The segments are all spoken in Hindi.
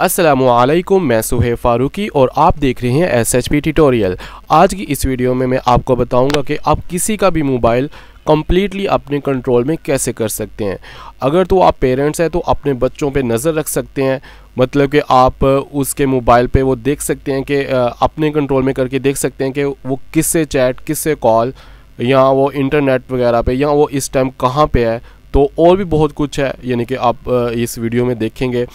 असलम मैं सुहेब फारूकी और आप देख रहे हैं एस एच पी ट्यूटोरियल आज की इस वीडियो में मैं आपको बताऊंगा कि आप किसी का भी मोबाइल कम्प्लीटली अपने कंट्रोल में कैसे कर सकते हैं अगर तो आप पेरेंट्स हैं तो अपने बच्चों पे नज़र रख सकते हैं मतलब कि आप उसके मोबाइल पे वो देख सकते हैं कि अपने कंट्रोल में करके देख सकते हैं कि वो किससे चैट किससे कॉल या वो इंटरनेट वगैरह पर या वो इस टाइम कहाँ पर है तो और भी बहुत कुछ है यानी कि आप इस वीडियो में देखेंगे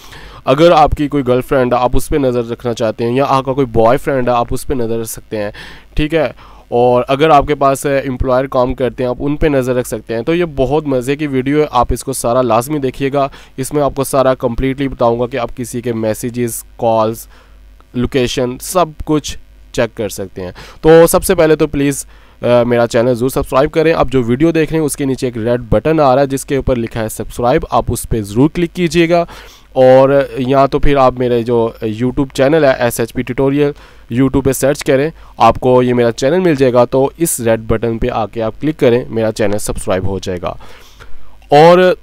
अगर आपकी कोई गर्लफ्रेंड है आप उस पर नज़र रखना चाहते हैं या आपका कोई बॉयफ्रेंड है आप उस पर नज़र रख सकते हैं ठीक है और अगर आपके पास एम्प्लॉयर काम करते हैं आप उन पे नज़र रख सकते हैं तो ये बहुत मज़े की वीडियो है आप इसको सारा लाजमी देखिएगा इसमें आपको सारा कम्प्लीटली बताऊँगा कि आप किसी के मैसेजेस कॉल्स लोकेशन सब कुछ चेक कर सकते हैं तो सबसे पहले तो प्लीज़ Uh, मेरा चैनल ज़रूर सब्सक्राइब करें आप जो वीडियो देख रहे हैं उसके नीचे एक रेड बटन आ रहा है जिसके ऊपर लिखा है सब्सक्राइब आप उस पर ज़रूर क्लिक कीजिएगा और या तो फिर आप मेरे जो यूट्यूब चैनल है S H P tutorial YouTube पर सर्च करें आपको ये मेरा चैनल मिल जाएगा तो इस रेड बटन पे आके आप क्लिक करें मेरा चैनल सब्सक्राइब हो जाएगा और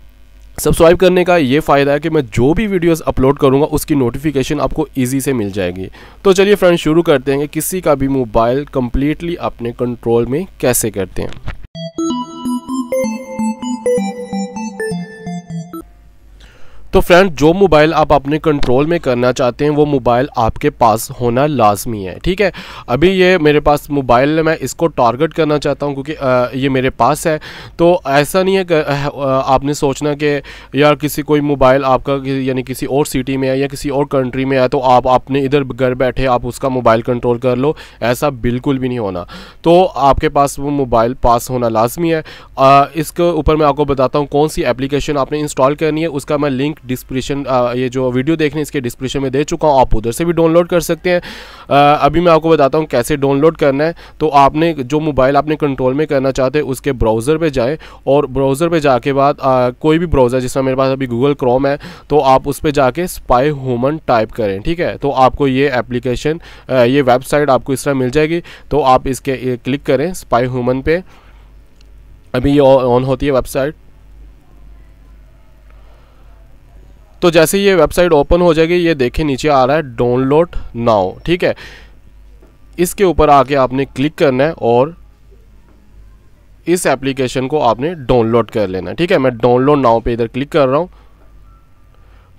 सब्सक्राइब करने का ये फ़ायदा है कि मैं जो भी वीडियोस अपलोड करूँगा उसकी नोटिफिकेशन आपको इजी से मिल जाएगी तो चलिए फ्रेंड्स शुरू करते हैं कि किसी का भी मोबाइल कम्प्लीटली अपने कंट्रोल में कैसे करते हैं तो फ्रेंड जो मोबाइल आप अपने कंट्रोल में करना चाहते हैं वो मोबाइल आपके पास होना लाजमी है ठीक है अभी ये मेरे पास मोबाइल मैं इसको टारगेट करना चाहता हूँ क्योंकि ये मेरे पास है तो ऐसा नहीं है कि आपने सोचना कि यार किसी कोई मोबाइल आपका यानी किसी और सिटी में है या किसी और कंट्री में है तो आप अपने इधर घर बैठे आप उसका मोबाइल कंट्रोल कर लो ऐसा बिल्कुल भी नहीं होना तो आपके पास वो मोबाइल पास होना लाजमी है इसके ऊपर मैं आपको बताता हूँ कौन सी एप्लीकेशन आपने इंस्टॉल करनी है उसका मैं लिंक डिस्क्रिप्शन ये जो वीडियो देख रहे हैं इसके डिस्क्रिप्शन में दे चुका हूँ आप उधर से भी डाउनलोड कर सकते हैं अभी मैं आपको बताता हूँ कैसे डाउनलोड करना है तो आपने जो मोबाइल आपने कंट्रोल में करना चाहते हैं उसके ब्राउज़र पर जाएँ और ब्राउज़र पर जाके बाद कोई भी ब्राउज़र जिसमें मेरे पास अभी गूगल क्रोम है तो आप उस पर जाके स्पाई हुमन टाइप करें ठीक है तो आपको ये एप्लीकेशन ये वेबसाइट आपको इस तरह मिल जाएगी तो आप इसके क्लिक करें स्पाई हुमन पे अभी ये ऑन होती है वेबसाइट तो जैसे ये वेबसाइट ओपन हो जाएगी ये देखे नीचे आ रहा है डाउनलोड नाउ ठीक है इसके ऊपर आके आपने क्लिक करना है और इस एप्लीकेशन को आपने डाउनलोड कर लेना है ठीक है मैं डाउनलोड नाउ पे इधर क्लिक कर रहा हूँ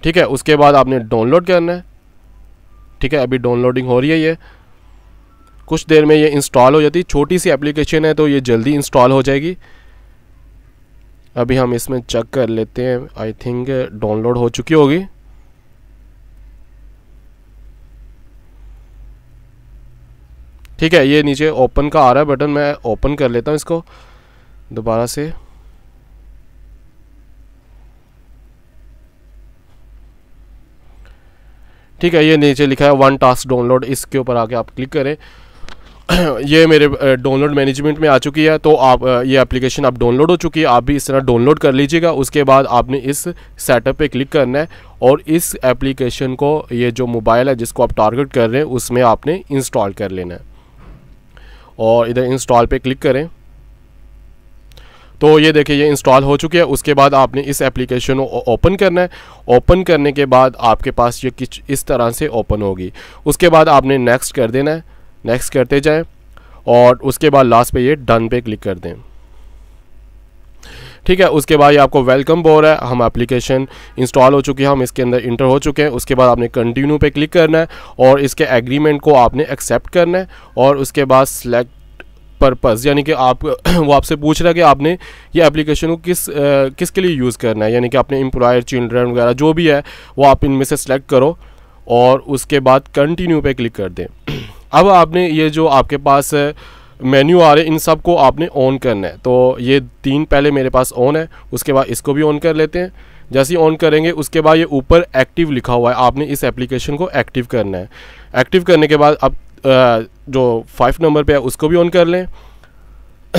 ठीक है उसके बाद आपने डाउनलोड करना है ठीक है अभी डाउनलोडिंग हो रही है ये कुछ देर में ये इंस्टॉल हो जाती छोटी सी एप्लीकेशन है तो ये जल्दी इंस्टॉल हो जाएगी अभी हम इसमें चेक कर लेते हैं आई थिंक डाउनलोड हो चुकी होगी ठीक है ये नीचे ओपन का आ रहा है बटन मैं ओपन कर लेता हूँ इसको दोबारा से ठीक है ये नीचे लिखा है वन टास्क डाउनलोड इसके ऊपर आके आप क्लिक करें ये मेरे डाउनलोड मैनेजमेंट में आ चुकी है तो आप ये एप्लीकेशन आप डाउनलोड हो चुकी है आप भी इस तरह डाउनलोड कर लीजिएगा उसके बाद आपने इस सेटअप पे क्लिक करना है और इस एप्लीकेशन को ये जो मोबाइल है जिसको आप टारगेट कर रहे हैं उसमें आपने इंस्टॉल कर लेना है और इधर इंस्टॉल पर क्लिक करें तो ये देखिए ये इंस्टॉल हो चुकी है उसके बाद आपने इस एप्लीकेशन को ओपन करना है ओपन करने के बाद आपके पास ये किस इस तरह से ओपन होगी उसके बाद आपने नेक्स्ट कर देना है नेक्स्ट करते जाएं और उसके बाद लास्ट पे ये डन पे क्लिक कर दें ठीक है उसके बाद ये आपको वेलकम बोल रहा है हम एप्लीकेशन इंस्टॉल हो चुकी है हम इसके अंदर इंटर हो चुके हैं उसके बाद आपने कंटिन्यू पे क्लिक करना है और इसके एग्रीमेंट को आपने एक्सेप्ट करना है और उसके बाद सेलेक्ट पर्पज़ यानी कि आप वो आपसे पूछ रहा है कि आपने ये एप्लीकेशन को किस आ, के लिए यूज़ करना है यानी कि आपने एम्प्लॉयर चिल्ड्रन वगैरह जो भी है वो आप इनमें से सेलेक्ट करो और उसके बाद कंटिन्यू पे क्लिक कर दें अब आपने ये जो आपके पास मेन्यू आ रहे इन सब को आपने ऑन करना है तो ये तीन पहले मेरे पास ऑन है उसके बाद इसको भी ऑन कर लेते हैं जैसे ही ऑन करेंगे उसके बाद ये ऊपर एक्टिव लिखा हुआ है आपने इस एप्लीकेशन को एक्टिव करना है एक्टिव करने के बाद अब जो फाइव नंबर पे है उसको भी ऑन कर लें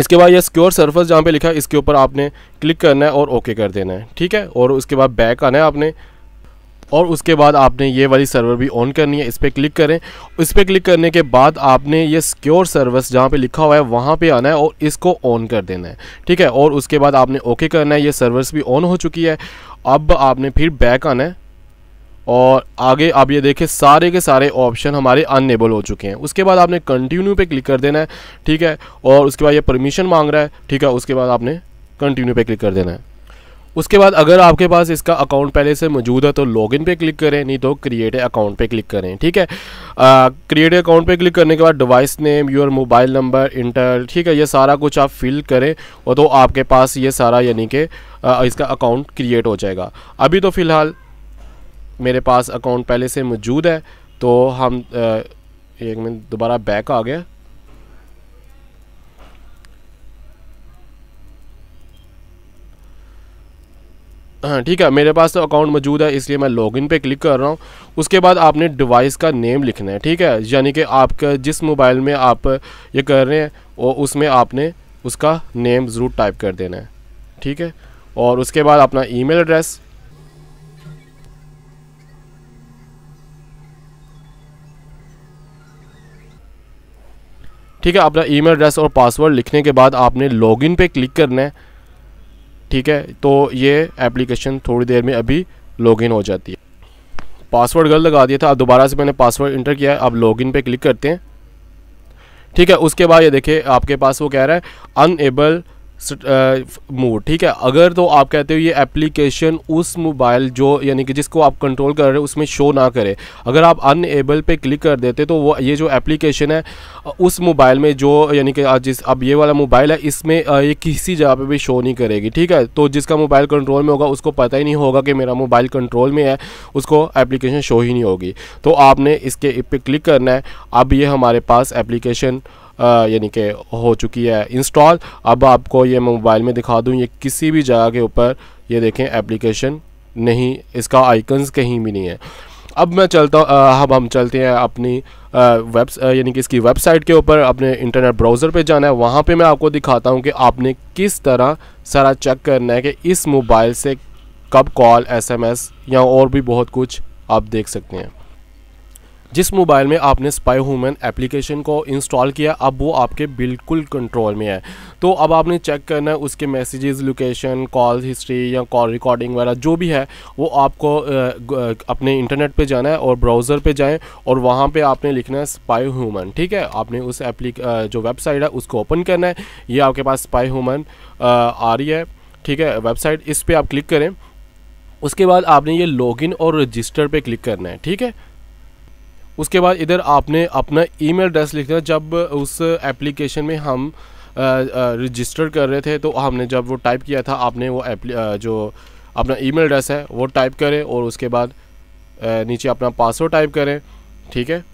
इसके बाद ये स्क्योर सर्फस जहाँ पे लिखा है इसके ऊपर आपने क्लिक करना है और ओके कर देना है ठीक है और उसके बाद बैक आना है आपने और उसके बाद आपने ये वाली सर्वर भी ऑन करनी है इस पर क्लिक करें इस पर क्लिक करने के बाद आपने ये सिक्योर सर्विस जहाँ पे लिखा हुआ है वहाँ पे आना है और इसको ऑन कर देना है ठीक है और उसके बाद आपने ओके करना है ये सर्विस भी ऑन हो चुकी है अब आपने फिर बैक आना है और आगे आप ये देखें सारे के सारे ऑप्शन हमारे अनएबल हो चुके हैं उसके बाद आपने कंटिन्यू पे क्लिक कर देना है ठीक है और उसके बाद ये परमिशन मांग रहा है ठीक है उसके बाद आपने कंटिन्यू पे क्लिक कर देना है उसके बाद अगर आपके पास इसका अकाउंट पहले से मौजूद है तो लॉगिन पे क्लिक करें नहीं तो क्रिएट अकाउंट पे क्लिक करें ठीक है क्रिएट अकाउंट पे क्लिक करने के बाद device name your mobile number enter ठीक है ये सारा कुछ आप फिल करें और तो आपके पास ये सारा यानी कि इसका अकाउंट क्रिएट हो जाएगा अभी तो फ़िलहाल मेरे पास अकाउंट पहले से मौजूद है तो हम आ, एक मिनट दोबारा बैक आ गया हाँ ठीक है मेरे पास तो अकाउंट मौजूद है इसलिए मैं लॉगिन पे क्लिक कर रहा हूँ उसके बाद आपने डिवाइस का नेम लिखना है ठीक है यानी कि आपका जिस मोबाइल में आप ये कर रहे हैं और उसमें आपने उसका नेम ज़रूर टाइप कर देना है ठीक है और उसके बाद अपना ईमेल एड्रेस ठीक है अपना ईमेल एड्रेस और पासवर्ड लिखने के बाद आपने लॉगिन पे क्लिक करना है ठीक है तो ये एप्लीकेशन थोड़ी देर में अभी लॉगिन हो जाती है पासवर्ड गलत लगा दिया था अब दोबारा से मैंने पासवर्ड इंटर किया है अब लॉगिन पे क्लिक करते हैं ठीक है उसके बाद ये देखिए आपके पास वो कह रहा है अनएबल मोड ठीक है अगर तो आप कहते हो ये एप्लीकेशन उस मोबाइल जो यानी कि जिसको आप कंट्रोल कर रहे हो उसमें शो ना करे अगर आप अनएबल पे क्लिक कर देते तो वो ये जो एप्लीकेशन है उस मोबाइल में जो यानी कि जिस अब ये वाला मोबाइल है इसमें ये किसी जगह पे भी शो नहीं करेगी ठीक है तो जिसका मोबाइल कंट्रोल में होगा उसको पता ही नहीं होगा कि मेरा मोबाइल कंट्रोल में है उसको एप्लीकेशन शो ही नहीं होगी तो आपने इसके पे क्लिक करना है अब ये हमारे पास एप्लीकेशन यानी कि हो चुकी है इंस्टॉल अब आपको ये मैं मोबाइल में दिखा दूँ ये किसी भी जगह के ऊपर ये देखें एप्लीकेशन नहीं इसका आइकन्स कहीं भी नहीं है अब मैं चलता हूँ अब हम चलते हैं अपनी वेब यानी कि इसकी वेबसाइट के ऊपर अपने इंटरनेट ब्राउज़र पे जाना है वहाँ पे मैं आपको दिखाता हूँ कि आपने किस तरह सारा चेक करना है कि इस मोबाइल से कब कॉल एसएमएस या और भी बहुत कुछ आप देख सकते हैं जिस मोबाइल में आपने स्पाई हुमन एप्लीकेशन को इंस्टॉल किया अब वो आपके बिल्कुल कंट्रोल में है तो अब आपने चेक करना है उसके मैसेजेस लोकेशन कॉल हिस्ट्री या कॉल रिकॉर्डिंग वगैरह जो भी है वो आपको अपने इंटरनेट पे जाना है और ब्राउज़र पे जाएं और वहाँ पे आपने लिखना है स्पाई ह्यूमन ठीक है आपने उस एप्ली जो वेबसाइट है उसको ओपन करना है ये आपके पास स्पाई ह्यूमन आ रही है ठीक है वेबसाइट इस पर आप क्लिक करें उसके बाद आपने ये लॉगिन और रजिस्टर पे क्लिक करना है ठीक है उसके बाद इधर आपने अपना ईमेल एड्रेस लिखना जब उस एप्लीकेशन में हम रजिस्टर कर रहे थे तो हमने जब वो टाइप किया था आपने वो आ, जो अपना ईमेल एड्रेस है वो टाइप करें और उसके बाद नीचे अपना पासवर्ड टाइप करें ठीक है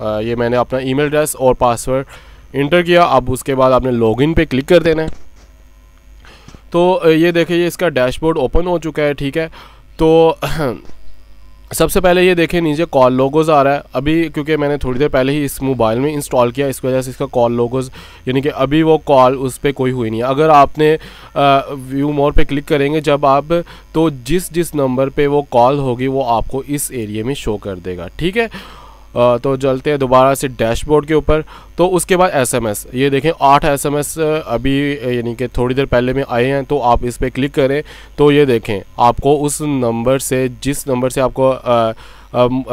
आ, ये मैंने अपना ईमेल एड्रेस और पासवर्ड इंटर किया अब उसके बाद आपने लॉगिन पे क्लिक कर देना है तो ये देखिए इसका डैशबोर्ड ओपन हो चुका है ठीक है तो सबसे पहले ये देखें नीचे कॉल लोगोज़ आ रहा है अभी क्योंकि मैंने थोड़ी देर पहले ही इस मोबाइल में इंस्टॉल किया इसकी वजह से इसका कॉल लोगोज़ यानी कि अभी वो कॉल उस पर कोई हुई नहीं है अगर आपने व्यू मोर पे क्लिक करेंगे जब आप तो जिस जिस नंबर पे वो कॉल होगी वो आपको इस एरिए में शो कर देगा ठीक है तो चलते हैं दोबारा से डैशबोर्ड के ऊपर तो उसके बाद एसएमएस ये देखें आठ एसएमएस अभी यानी कि थोड़ी देर पहले में आए हैं तो आप इस पर क्लिक करें तो ये देखें आपको उस नंबर से जिस नंबर से आपको आ,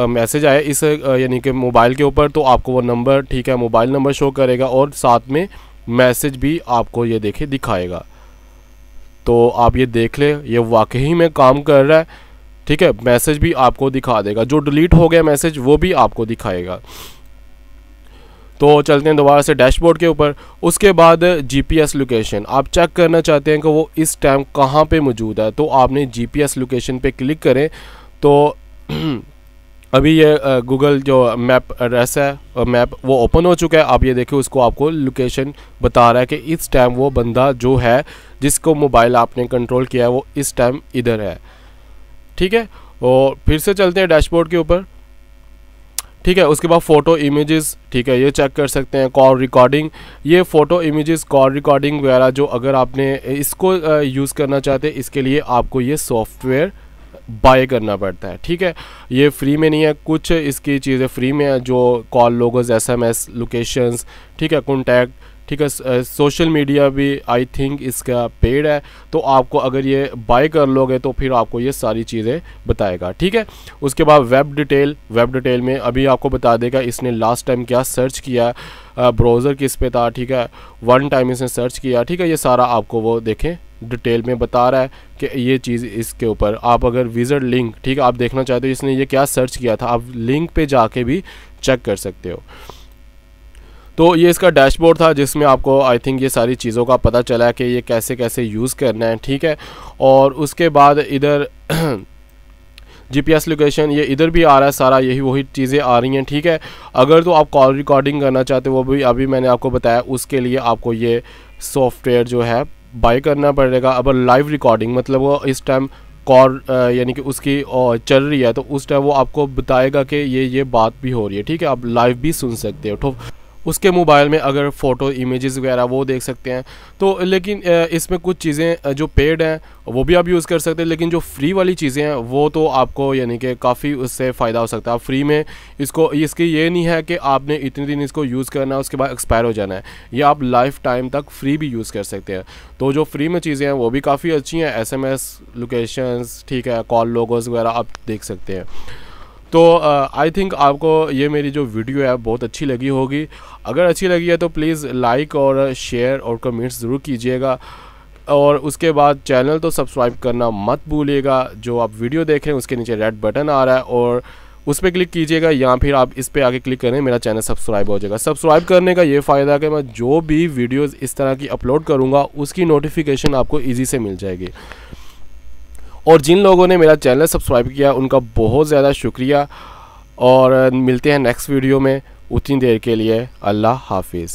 मैसेज आया इस यानी कि मोबाइल के ऊपर तो आपको वो नंबर ठीक है मोबाइल नंबर शो करेगा और साथ में मैसेज भी आपको ये देखे दिखाएगा तो आप ये देख लें ये वाकई में काम कर रहा है ठीक है मैसेज भी आपको दिखा देगा जो डिलीट हो गया मैसेज वो भी आपको दिखाएगा तो चलते हैं दोबारा से डैशबोर्ड के ऊपर उसके बाद जीपीएस लोकेशन आप चेक करना चाहते हैं कि वो इस टाइम कहाँ पे मौजूद है तो आपने जीपीएस लोकेशन पे क्लिक करें तो अभी ये गूगल जो मैप एड्रेस है मैप वो ओपन हो चुका है आप ये देखें उसको आपको लोकेशन बता रहा है कि इस टाइम वो बंदा जो है जिसको मोबाइल आपने कंट्रोल किया है वो इस टाइम इधर है ठीक है और फिर से चलते हैं डैशबोर्ड के ऊपर ठीक है उसके बाद फ़ोटो इमेजेस ठीक है ये चेक कर सकते हैं कॉल रिकॉर्डिंग ये फ़ोटो इमेजेस कॉल रिकॉर्डिंग वगैरह जो अगर आपने इसको यूज़ करना चाहते हैं इसके लिए आपको ये सॉफ्टवेयर बाय करना पड़ता है ठीक है ये फ्री में नहीं है कुछ इसकी चीज़ें फ्री में है जो call logs S M S locations ठीक है कॉन्टैक्ट ठीक है सोशल मीडिया भी आई थिंक इसका पेड है तो आपको अगर ये बाय कर लोगे तो फिर आपको ये सारी चीज़ें बताएगा ठीक है उसके बाद वेब डिटेल वेब डिटेल में अभी आपको बता देगा इसने लास्ट टाइम क्या सर्च किया ब्राउज़र किस पे था ठीक है वन टाइम इसने सर्च किया ठीक है ये सारा आपको वो देखें डिटेल में बता रहा है कि ये चीज़ इसके ऊपर आप अगर विज़िट लिंक ठीक है आप देखना चाहते हो इसने ये क्या सर्च किया था आप लिंक पे जाके भी चेक कर सकते हो तो ये इसका डैशबोर्ड था जिसमें आपको आई थिंक ये सारी चीज़ों का पता चला कि ये कैसे कैसे यूज़ करना है ठीक है और उसके बाद इधर जीपीएस लोकेशन ये इधर भी आ रहा है सारा यही वही चीज़ें आ रही हैं ठीक है अगर तो आप कॉल रिकॉर्डिंग करना चाहते हो वो भी अभी मैंने आपको बताया उसके लिए आपको ये सॉफ्टवेयर जो है बाय करना पड़ेगा अब लाइव रिकॉर्डिंग मतलब वो इस टाइम कॉल यानी कि उसकी चल रही है तो उस टाइम वो आपको बताएगा कि ये ये बात भी हो रही है ठीक है आप लाइव भी सुन सकते हो ठो तो उसके मोबाइल में अगर फ़ोटो इमेजेस वगैरह वो देख सकते हैं तो लेकिन इसमें कुछ चीज़ें जो पेड हैं वो भी आप यूज़ कर सकते हैं लेकिन जो फ्री वाली चीज़ें हैं वो तो आपको यानी कि काफ़ी उससे फ़ायदा हो सकता है आप फ्री में इसको इसकी ये नहीं है कि आपने इतने दिन इसको यूज़ करना है उसके बाद एक्सपायर हो जाना है या आप लाइफ टाइम तक फ्री भी यूज़ कर सकते हैं तो जो फ्री में चीज़ें हैं वो भी काफ़ी अच्छी हैं एस एम एस लोकेशंस ठीक है कॉल लोगोस वगैरह आप देख सकते हैं तो आई uh, थिंक आपको ये मेरी जो वीडियो है बहुत अच्छी लगी होगी अगर अच्छी लगी है तो प्लीज़ लाइक और शेयर और कमेंट्स ज़रूर कीजिएगा और उसके बाद चैनल तो सब्सक्राइब करना मत भूलिएगा जो आप वीडियो देख रहे हैं उसके नीचे रेड बटन आ रहा है और उस पर क्लिक कीजिएगा या फिर आप इस पर आगे क्लिक करें मेरा चैनल सब्सक्राइब हो जाएगा सब्सक्राइब करने का ये फ़ायदा कि मैं जो भी वीडियोस इस तरह की अपलोड करूँगा उसकी नोटिफिकेशन आपको इजी से मिल जाएगी और जिन लोगों ने मेरा चैनल सब्सक्राइब किया उनका बहुत ज़्यादा शुक्रिया और मिलते हैं नेक्स्ट वीडियो में उतनी देर के लिए अल्लाह हाफिज़